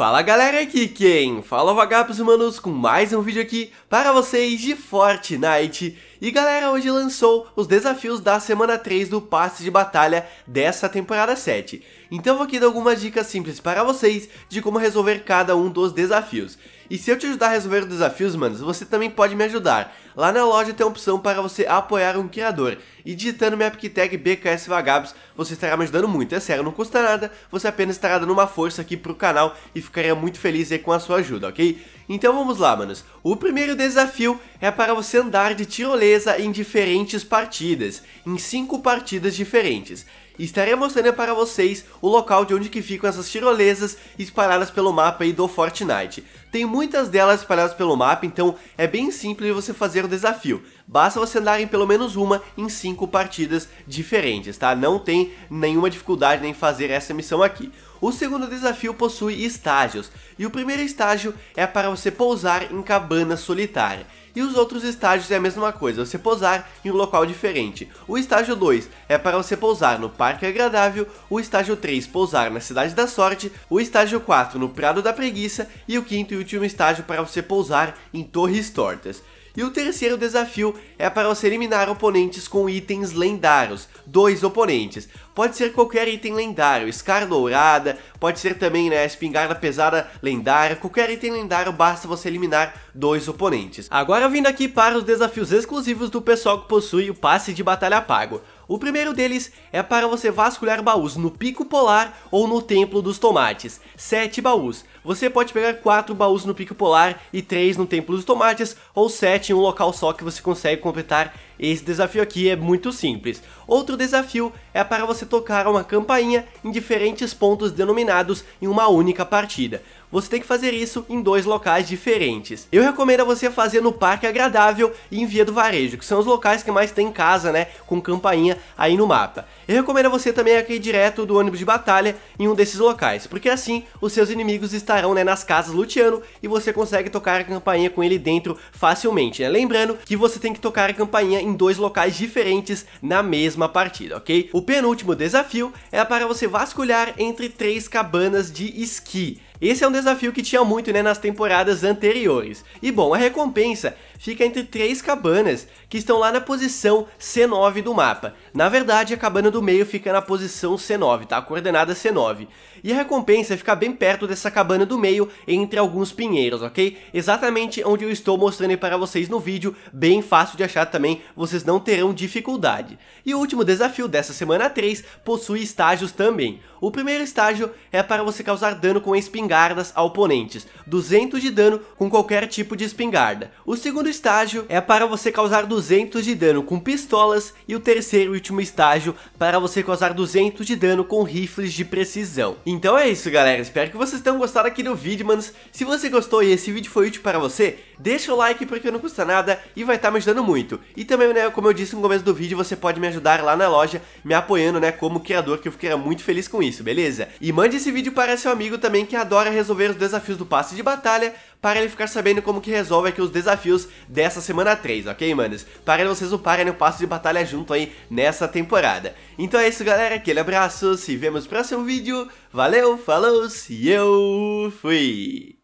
Fala galera, aqui quem? Fala vagabos humanos com mais um vídeo aqui para vocês de Fortnite E galera, hoje lançou os desafios da semana 3 do passe de batalha dessa temporada 7 Então vou aqui dar algumas dicas simples para vocês de como resolver cada um dos desafios e se eu te ajudar a resolver os desafios, manos, você também pode me ajudar. Lá na loja tem a opção para você apoiar um criador. E digitando minha tag BKS Vagabos, você estará me ajudando muito. É sério, não custa nada, você apenas estará dando uma força aqui pro canal e ficaria muito feliz aí com a sua ajuda, ok? Então vamos lá, manos. O primeiro desafio é para você andar de tirolesa em diferentes partidas, em 5 partidas diferentes estarei mostrando para vocês o local de onde que ficam essas tirolesas espalhadas pelo mapa aí do Fortnite. Tem muitas delas espalhadas pelo mapa, então é bem simples você fazer o desafio. Basta você andar em pelo menos uma em cinco partidas diferentes, tá? Não tem nenhuma dificuldade em fazer essa missão aqui. O segundo desafio possui estágios, e o primeiro estágio é para você pousar em cabana solitária. E os outros estágios é a mesma coisa, você pousar em um local diferente. O estágio 2 é para você pousar no Parque Agradável, o estágio 3 pousar na Cidade da Sorte, o estágio 4 no Prado da Preguiça e o quinto e último estágio para você pousar em Torres Tortas. E o terceiro desafio é para você eliminar oponentes com itens lendários, dois oponentes. Pode ser qualquer item lendário, escar dourada, pode ser também né, espingarda pesada lendária, qualquer item lendário basta você eliminar dois oponentes. Agora vindo aqui para os desafios exclusivos do pessoal que possui o passe de batalha pago. O primeiro deles é para você vasculhar baús no Pico Polar ou no Templo dos Tomates. 7 baús. Você pode pegar 4 baús no Pico Polar e 3 no Templo dos Tomates, ou 7 em um local só que você consegue completar esse desafio aqui é muito simples. Outro desafio é para você tocar uma campainha em diferentes pontos denominados em uma única partida. Você tem que fazer isso em dois locais diferentes. Eu recomendo a você fazer no Parque Agradável e em Via do Varejo, que são os locais que mais tem casa, né, com campainha aí no mapa. Eu recomendo a você também aqui direto do ônibus de batalha em um desses locais, porque assim os seus inimigos estão estarão né, nas casas luteando e você consegue tocar a campainha com ele dentro facilmente. Né? Lembrando que você tem que tocar a campainha em dois locais diferentes na mesma partida, ok? O penúltimo desafio é para você vasculhar entre três cabanas de esqui. Esse é um desafio que tinha muito né, nas temporadas anteriores. E bom, a recompensa fica entre três cabanas, que estão lá na posição C9 do mapa. Na verdade, a cabana do meio fica na posição C9, tá? A coordenada C9. E a recompensa fica bem perto dessa cabana do meio, entre alguns pinheiros, ok? Exatamente onde eu estou mostrando aí para vocês no vídeo, bem fácil de achar também, vocês não terão dificuldade. E o último desafio dessa semana 3 possui estágios também. O primeiro estágio é para você causar dano com a espingarda espingardas a oponentes, 200 de dano com qualquer tipo de espingarda. O segundo estágio é para você causar 200 de dano com pistolas e o terceiro e último estágio para você causar 200 de dano com rifles de precisão. Então é isso galera, espero que vocês tenham gostado aqui do vídeo, manos. Se você gostou e esse vídeo foi útil para você, deixa o like porque não custa nada e vai estar tá me ajudando muito. E também, né, como eu disse no começo do vídeo, você pode me ajudar lá na loja, me apoiando, né, como criador, que eu fiquei muito feliz com isso, beleza? E mande esse vídeo para seu amigo também que adora resolver os desafios do passe de batalha para ele ficar sabendo como que resolve aqui os desafios dessa semana 3, ok, manos? Para vocês uparem o passo de batalha junto aí nessa temporada. Então é isso, galera. Aquele abraço. Se vemos no próximo vídeo. Valeu, falou e eu fui!